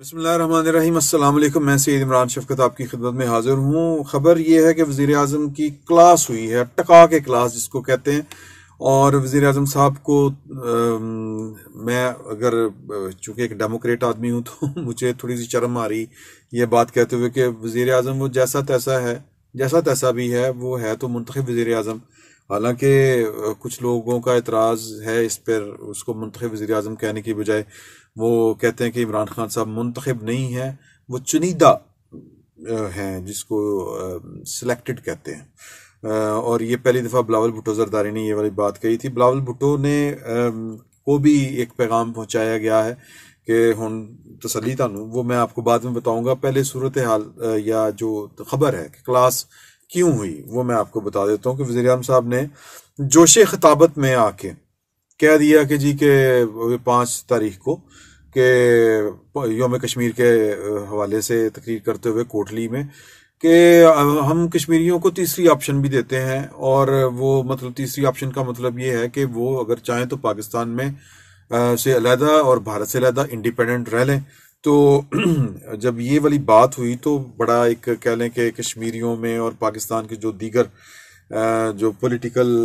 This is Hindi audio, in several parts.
बसमीम मैं सैद इमरान शफकत आपकी खिदमत में हाजिर हूँ ख़बर यह है कि वज़ी अजम की क्लास हुई है टका के क्लास जिसको कहते हैं और वज़ी अजम साहब को आ, मैं अगर चूँकि एक डेमोक्रेट आदमी हूँ तो मुझे थोड़ी सी चरम आ रही ये बात कहते हुए कि वज़ी अजम वो जैसा तैसा है जैसा तैसा भी है वो है तो मंतख वज़ी अजम हालांकि कुछ लोगों का एतराज़ है इस पर उसको मंतख वज़ी अजम कहने की बजाय वो कहते हैं कि इमरान खान साहब मंतखब नहीं हैं वो चुनिदा हैं जिसको सिलेक्टेड कहते हैं और ये पहली दफ़ा बिलावल भुटो जरदारी ने ये वाली बात कही थी बिलावल भुटो ने को भी एक पैगाम पहुंचाया गया है कि हम तसली थानू वो मैं आपको बाद में बताऊंगा पहले सूरत हाल या जो खबर है कि क्लास क्यों हुई वो मैं आपको बता देता हूँ कि वजी अम साहब ने जोश खिताबत में आके कह दिया कि जी के पाँच तारीख को के योम कश्मीर के हवाले से तकरीर करते हुए कोटली में कि हम कश्मीरियों को तीसरी ऑप्शन भी देते हैं और वो मतलब तीसरी ऑप्शन का मतलब ये है कि वो अगर चाहें तो पाकिस्तान में से अलहदा और भारत से अलहदा इंडिपेंडेंट रह लें तो जब ये वाली बात हुई तो बड़ा एक कह लें कि कश्मीरियों में और पाकिस्तान के जो दीगर जो पॉलिटिकल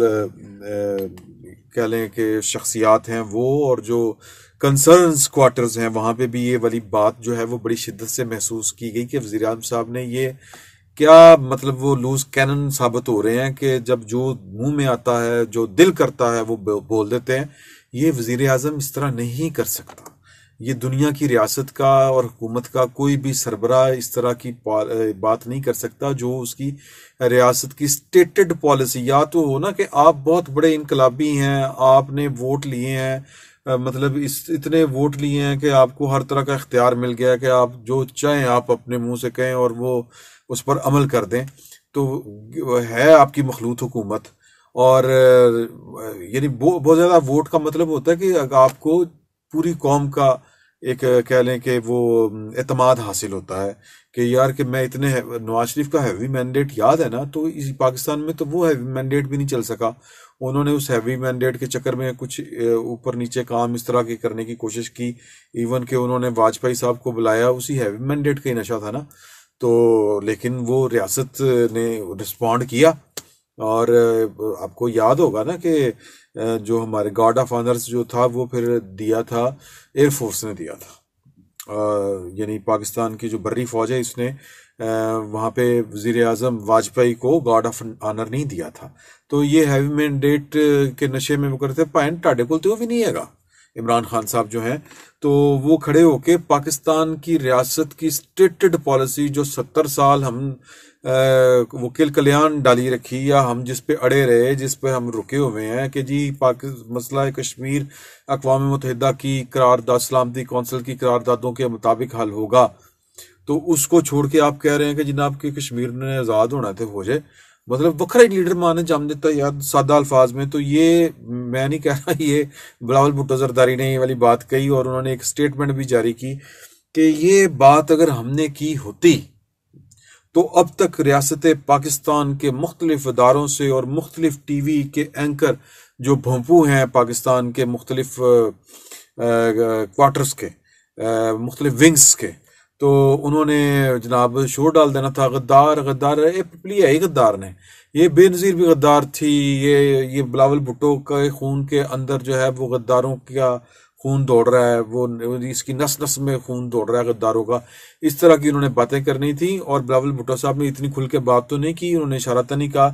कह लें कि शख्सियात हैं वो और जो कंसर्न्स क्वार्टर्स हैं वहाँ पे भी ये वाली बात जो है वो बड़ी शिद्दत से महसूस की गई कि वजी साहब ने ये क्या मतलब वो लूज कैनन साबित हो रहे हैं कि जब जो मुंह में आता है जो दिल करता है वो बोल देते हैं ये वजीर अजम इस तरह नहीं कर सकता ये दुनिया की रियासत का और हुकूमत का कोई भी सरबरा इस तरह की बात नहीं कर सकता जो उसकी रियासत की स्टेटेड पॉलिसी या तो हो ना कि आप बहुत बड़े इनकलाबी हैं आपने वोट लिए हैं मतलब इस इतने वोट लिए हैं कि आपको हर तरह का इख्तियार मिल गया कि आप जो चाहें आप अपने मुंह से कहें और वो उस पर अमल कर दें तो है आपकी मखलूत हुकूमत और यानी बहुत ज़्यादा वोट का मतलब होता है कि आपको पूरी कौम का एक कह लें कि वो अतमाद हासिल होता है कि यार कि मैं इतने नवाज शरीफ का हैवी मैंडेट याद है ना तो इस पाकिस्तान में तो वो हैवी मैंडेट भी नहीं चल सका उन्होंने उस हैवी मैंडेट के चक्कर में कुछ ऊपर नीचे काम इस तरह के करने की कोशिश की इवन कि उन्होंने वाजपेयी साहब को बुलाया उसी हैवी मैंडेट का ही नशा था ना तो लेकिन वो रियासत ने रिस्पॉन्ड किया और आपको याद होगा ना कि जो हमारे गार्ड ऑफ ऑनर्स जो था वो फिर दिया था एयरफोर्स ने दिया था यानी पाकिस्तान की जो बर्री फौज है इसने वहाँ पे वजीर अजम वाजपेयी को गार्ड ऑफ ऑनर नहीं दिया था तो ये हैवी मैंडेट के नशे में वो करते भाएं ढाडे को तो भी नहीं हैगा इमरान खान साहब जो हैं तो वो खड़े होके पाकिस्तान की रियासत की स्टेटेड पॉलिसी जो सत्तर साल हम वकील वो किल कल्याण डाली रखी या हम जिस पे अड़े रहे जिस पे हम रुके हुए हैं कि जी पाक मसला कश्मीर अकवा मुतहदा की करारदा सलामती कौंसिल की करारदादों के मुताबिक हल होगा तो उसको छोड़ के आप कह रहे हैं कि जनाब आपके कश्मीर ने आज़ाद होना थे तो हो जाए मतलब वखरा एक लीडर माने जम देता यार सादा अल्फाज में तो ये मैं नहीं कह रहा ये बिलावल भुट्टो जरदारी ने ये वाली बात कही और उन्होंने एक स्टेटमेंट भी जारी की कि ये बात अगर हमने की होती तो अब तक रियासत पाकिस्तान के मुख्तलिफ इदारों से और मुख्तलिफ टी वी के एंकर जो भोंपू हैं पाकिस्तान के मुख्तलिफ क्वार्टर्स के मुख्तलिफ विंग्स के तो उन्होंने जनाब शोर डाल देना था गद्दार गद्दार ये पिपली है ही गद्दार ने ये बेनज़ीर भी गद्दार थी ये ये बिलावल भुट्टो के खून के अंदर जो है वो गद्दारों का खून दौड़ रहा है वो इसकी नस नस में खून दौड़ रहा है गद्दारों का इस तरह की उन्होंने बातें करनी थी और बिलावल भुट्टो साहब ने इतनी खुल के बात तो नहीं की उन्होंने तो नहीं कहा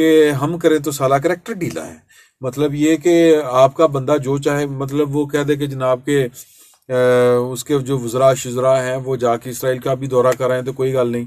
कि हम करें तो सला करेक्टर ढीला है मतलब ये कि आपका बंदा जो चाहे मतलब वो कह दे कि जनाब के उसके जो वज्रा शुजरा हैं वो जाके इसराइल का भी दौरा कर रहे हैं तो कोई गल नहीं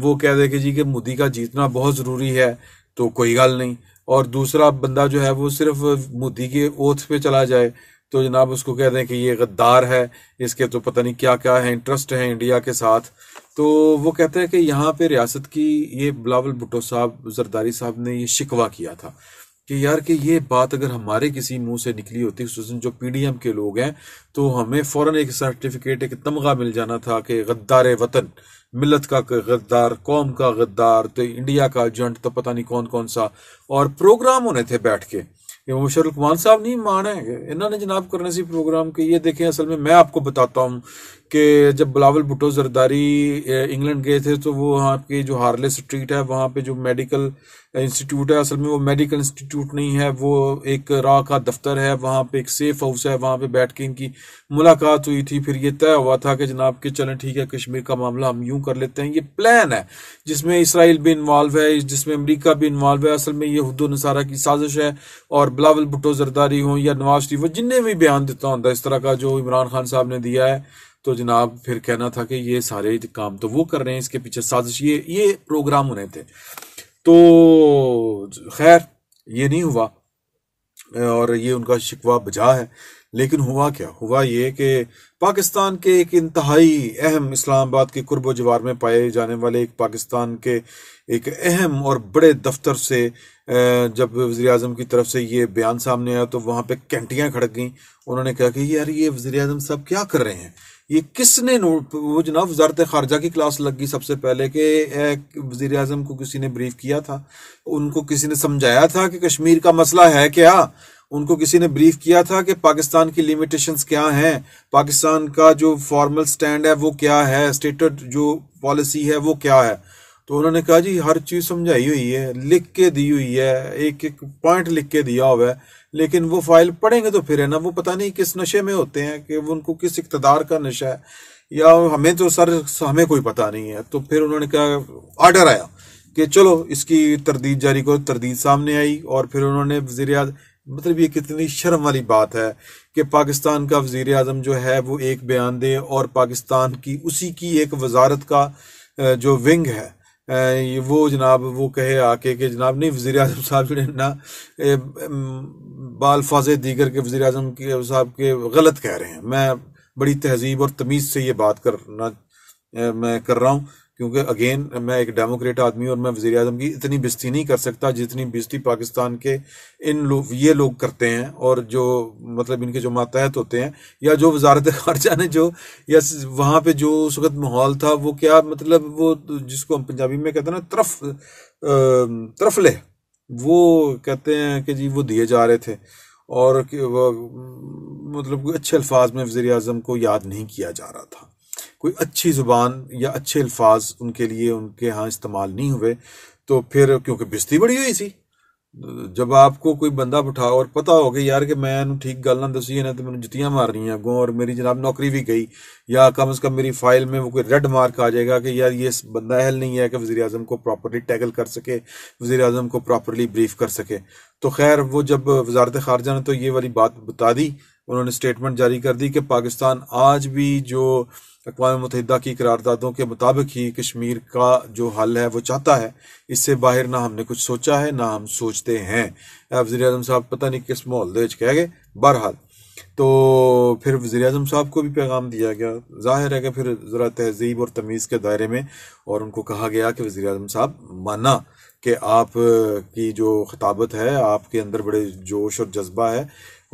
वो कह दे कि जी कि मोदी का जीतना बहुत ज़रूरी है तो कोई गल नहीं और दूसरा बंदा जो है वो सिर्फ मोदी के ओथ पे चला जाए तो जनाब उसको कह दें कि ये गद्दार है इसके तो पता नहीं क्या क्या है इंटरेस्ट है इंडिया के साथ तो वो कहते हैं कि यहाँ पे रियासत की ये बिलावल भुट्टो साहब जरदारी साहब ने ये शिकवा किया था कि यार कि ये बात अगर हमारे किसी मुंह से निकली होती उस जो पीडीएम के लोग हैं तो हमें फौरन एक सर्टिफिकेट एक तमगा मिल जाना था कि गद्दार वतन मिलत का गद्दार कौम का गद्दार तो इंडिया का एजेंट तो पता नहीं कौन कौन सा और प्रोग्राम होने थे बैठ के ये मुशर साहब नहीं माने इन्होंने जनाब करने से प्रोग्राम के ये देखें असल में मैं आपको बताता हूँ कि जब बिलावल भुटो जरदारी इंग्लैंड गए थे तो वो वहाँ के जो हार्ले स्ट्रीट है वहाँ पे जो मेडिकल इंस्टीट्यूट है असल में वो मेडिकल इंस्टीट्यूट नहीं है वो एक रा का दफ्तर है वहाँ पे एक सेफ हाउस है वहाँ पे बैठ के इनकी मुलाकात हुई थी फिर ये तय हुआ था कि जनाब के चलें ठीक है कश्मीर का मामला हम यूँ कर लेते हैं ये प्लान है जिसमें इसराइल भी इन्वॉल्व है जिसमें अमरीका भी इन्वॉल्व है असल में ये हद्दो नसारा की साजिश है और बिलावल भुटो जरदारी हों या नवाज शरीफ हो जिनने भी बयान देता होता इस तरह का जो इमरान खान साहब ने दिया है तो जनाब फिर कहना था कि ये सारे काम तो वो कर रहे हैं इसके पीछे साजिश ये ये प्रोग्राम होने थे तो खैर ये नहीं हुआ और ये उनका शिकवा बजा है लेकिन हुआ क्या हुआ ये कि पाकिस्तान के एक इंतहाई अहम इस्लामाबाद के कुर्ब जवार में पाए जाने वाले एक पाकिस्तान के एक अहम और बड़े दफ्तर से जब वज़ी अजम की तरफ से ये बयान सामने आया तो वहाँ पे कैंटियाँ खड़क गईं उन्होंने कहा कि यार ये वज़ी अजम साहब क्या कर रहे हैं ये किसने वो जनाब वजारत खारजा की क्लास लगी सबसे पहले कि वजीर अजम को किसी ने ब्रीफ किया था उनको किसी ने समझाया था कि कश्मीर का मसला है क्या उनको किसी ने ब्रीफ किया था कि पाकिस्तान की लिमिटेशंस क्या हैं पाकिस्तान का जो फॉर्मल स्टैंड है वो क्या है स्टेट जो पॉलिसी है वो क्या है तो उन्होंने कहा जी हर चीज़ समझाई हुई है लिख के दी हुई है एक एक पॉइंट लिख के दिया हुआ है लेकिन वो फाइल पढ़ेंगे तो फिर है ना वो पता नहीं किस नशे में होते हैं कि वो उनको किस इकतदार का नशा है या हमें तो सर हमें कोई पता नहीं है तो फिर उन्होंने कहा आर्डर आया कि चलो इसकी तरदीद जारी करो तरदीद सामने आई और फिर उन्होंने वजीर मतलब ये कितनी शर्म वाली बात है कि पाकिस्तान का वजीर अजम जो है वो एक बयान दे और पाकिस्तान की उसी की एक वजारत का जो विंग है वो जनाब वो कहे आके कि जनाब नहीं वज़ी अजम साहब जो ना बालफाज दीगर के वज़ी अजम के साहब के गलत कह रहे हैं मैं बड़ी तहजीब और तमीज़ से ये बात करना मैं कर रहा हूँ क्योंकि अगेन मैं एक डेमोक्रेट आदमी और मैं वजी अजम की इतनी बस्ती नहीं कर सकता जितनी बस्ती पाकिस्तान के इन लोग ये लोग करते हैं और जो मतलब इनके जो मातहत होते हैं या जो वजारत खारजा ने जो या वहाँ पे जो उस वक्त माहौल था वो क्या मतलब वो जिसको हम पंजाबी में कहते हैं ना तरफ तरफ ले वो कहते हैं कि जी वो दिए जा रहे थे और मतलब अच्छे अल्फाज में वजी अजम को याद नहीं किया जा रहा था कोई अच्छी ज़ुबान या अच्छे अल्फाज उनके लिए उनके यहाँ इस्तेमाल नहीं हुए तो फिर क्योंकि बिस्ती बड़ी हुई सी जब आपको कोई बंदा बिठाओ और पता हो गया यार कि मैं ठीक गल ना दसी है ना तो मैंने जुतियां हैं अगों और मेरी जनाब नौकरी भी गई या कम से कम मेरी फाइल में वो कोई रेड मार्क आ जाएगा कि यार ये बंदा अहल नहीं है कि वजी अजम को प्रॉपरली टैगल कर सके वजी अजम को प्रॉपरली ब्रीफ कर सके तो खैर वो जब वजारत खारजा ने तो ये वाली बात बता दी उन्होंने स्टेटमेंट जारी कर दी कि पाकिस्तान आज भी जो अकवा मतहदा की करारदादों के मुताबिक ही कश्मीर का जो हल है वो चाहता है इससे बाहर ना हमने कुछ सोचा है ना हम सोचते हैं वजी अजम साहब पता नहीं किस मोहल्ले कह गए बहरहाल तो फिर वजी अजम साहब को भी पैगाम दिया गया जाहिर है कि फिर ज़रा तहजीब और तमीज़ के दायरे में और उनको कहा गया कि वजी अजम साहब माना कि आप की जो खिताबत है आपके अंदर बड़े जोश और जज्बा है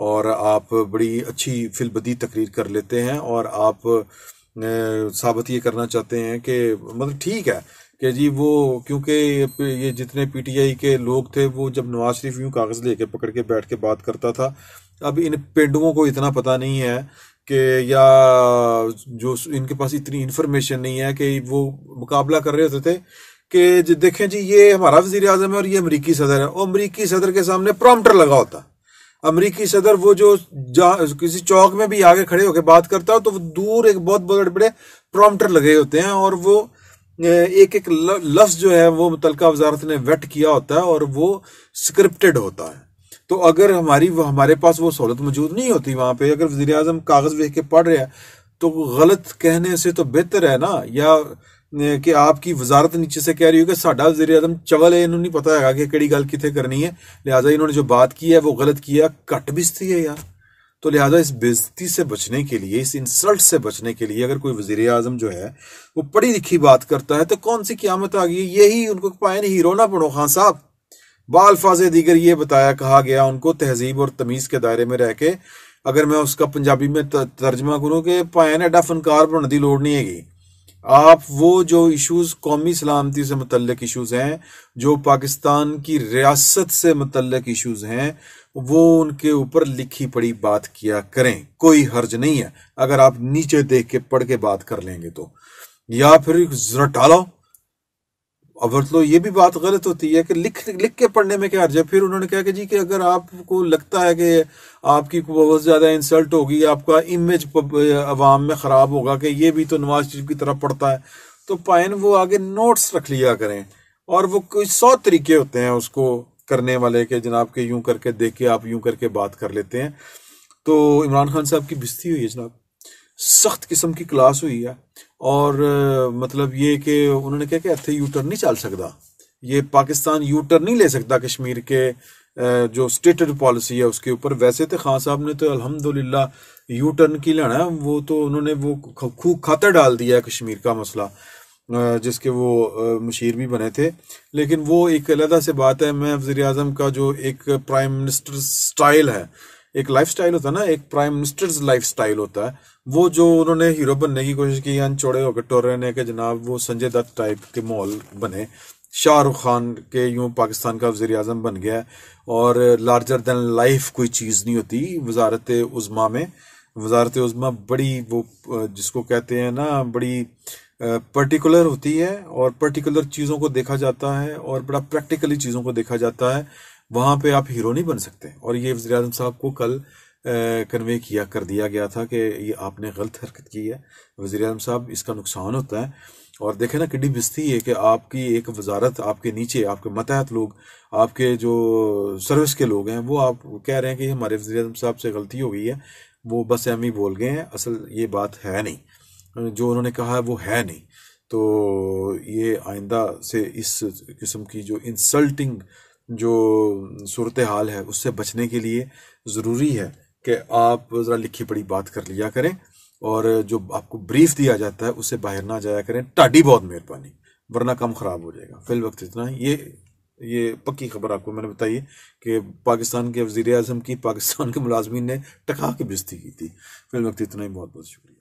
और आप बड़ी अच्छी फिलबदी तकरीर कर लेते हैं और आप साबित ये करना चाहते हैं कि मतलब ठीक है कि जी वो क्योंकि ये जितने पीटीआई के लोग थे वो जब नवाज शरीफ यूँ कागज़ लेके पकड़ के बैठ के बात करता था अब इन पेंडुओं को इतना पता नहीं है कि या जो इनके पास इतनी इन्फॉर्मेशन नहीं है कि वो मुकाबला कर रहे होते थे कि देखें जी ये हमारा वजी अजम है और ये अमरीकी सदर है और अमरीकी सदर के सामने प्रोमटर लगा होता अमरीकी सदर वो जो किसी चौक में भी आगे खड़े होकर बात करता हो तो वो दूर एक बहुत बड़े बड़े प्रोमटर लगे होते हैं और वो एक एक लफ्ज जो है वो मुतलका वजारत ने वेट किया होता है और वो स्क्रिप्टेड होता है तो अगर हमारी वो हमारे पास वो सहूलत मौजूद नहीं होती वहां पे अगर वजी अजम कागज़ देख के पढ़ रहे हैं तो गलत कहने से तो बेहतर है ना या कि आपकी वजारत नीचे से कह रही ਰਹੀ कि ਕਿ वजीर ਵਜ਼ੀਰ चवल है इन्होंने ਇਹਨੂੰ ਨਹੀਂ ਪਤਾ ਹੈਗਾ ਕਿ ਕਿਹੜੀ ਗੱਲ ਕਿੱਥੇ ਕਰਨੀ ਹੈ ਲਿਹਾਜ਼ਾ ਇਹਨਾਂ ਨੇ की है वो गलत किया ਘੱਟ ਬਿਸਤੀ है यार तो लिहाजा इस बेजती से बचने के लिए इस इंसल्ट से बचने के लिए अगर कोई वजीर अजम जो है वो पढ़ी लिखी बात करता है तो कौन सी क्यामत आ गई यही उनको पायन हीरो ना पढ़ो खान हाँ साहब बालफाज दीगर ये बताया कहा गया उनको तहजीब और तमीज़ के दायरे में रह के अगर मैं उसका पंजाबी में तर्जमा करूँ कि पाए पायन एडा फनकार बनने की लड़ नहीं हैगी आप वो जो इश्यूज कौमी सलामती से मतलब इशूज़ हैं जो पाकिस्तान की रियासत से मतलब इशूज़ हैं वो उनके ऊपर लिखी पड़ी बात किया करें कोई हर्ज नहीं है अगर आप नीचे देख के पढ़ के बात कर लेंगे तो या फिर जरा टालो अब तो ये भी बात गलत होती है कि लिख लिख के पढ़ने में क्या हर्ज फिर उन्होंने कहा कि जी कि अगर आपको लगता है कि आपकी बहुत ज़्यादा इंसल्ट होगी आपका इमेज अवाम में ख़राब होगा कि ये भी तो नवाज शरीफ की तरफ पढ़ता है तो पाइन वो आगे नोट्स रख लिया करें और वो कोई सौ तरीके होते हैं उसको करने वाले के जनाब के यूं करके देख के आप यूं करके बात कर लेते हैं तो इमरान खान साहब की बिस्ती हुई है जनाब सख्त किस्म की क्लास हुई है और मतलब ये कि उन्होंने कहा कि इतने यूटर नहीं चल सकता ये पाकिस्तान यूटर नहीं ले सकता कश्मीर के जो स्टेटेड पॉलिसी है उसके ऊपर वैसे तो खान साहब ने तो अल्हम्दुलिल्लाह यू टर्न की लेना है वो तो उन्होंने वो खूब खाता डाल दिया है कश्मीर का मसला जिसके वो मशीर भी बने थे लेकिन वो एक अलहदा से बात है मैं वजी अजम का जो एक प्राइम मिनिस्टर स्टाइल है एक स्टाइल होता है ना एक प्राइम लाइफ स्टाइल होता है वो जो उन्होंने हीरो बनने की कोशिश की अन चौड़े होकर रहने के जनाब वो संजय दत्त टाइप के मॉल बने शाहरुख खान के यूं पाकिस्तान का वजीर अजम बन गया और लार्जर देन लाइफ कोई चीज़ नहीं होती वजारत उज़मा में वजारत उज़मा बड़ी वो जिसको कहते हैं ना बड़ी पर्टिकुलर होती है और पर्टिकुलर चीज़ों को देखा जाता है और बड़ा प्रैक्टिकली चीज़ों को देखा जाता है वहाँ पे आप हीरो नहीं बन सकते और ये वजी अजम साहब को कल कन्वे किया कर दिया गया था कि ये आपने गलत हरकत की है वजी अजम साहब इसका नुकसान होता है और देखें ना किडी बिस्ती है कि आपकी एक वजारत आपके नीचे आपके मतहत लोग आपके जो सर्विस के लोग हैं वो आप कह रहे हैं कि हमारे वजी अजम साहब से गलती हो गई है वो बस एम ही बोल गए हैं असल ये बात है नहीं जो उन्होंने कहा है वो है नहीं तो ये आइंदा से इस किस्म की जो इंसल्टिंग जो सूरत हाल है उससे बचने के लिए ज़रूरी है कि आप ज़रा लिखी पढ़ी बात कर लिया करें और जो आपको ब्रीफ दिया जाता है उससे बाहर ना जाया करें टाडी बहुत मेहरबानी वरना कम ख़राब हो जाएगा फिल वक्त इतना ये ये पक्की खबर आपको मैंने बताई कि पाकिस्तान के वजीर अजम की पाकिस्तान के मुलाजमीन ने टका के बिजती की थी फिल वक्त इतना ही बहुत बहुत शुक्रिया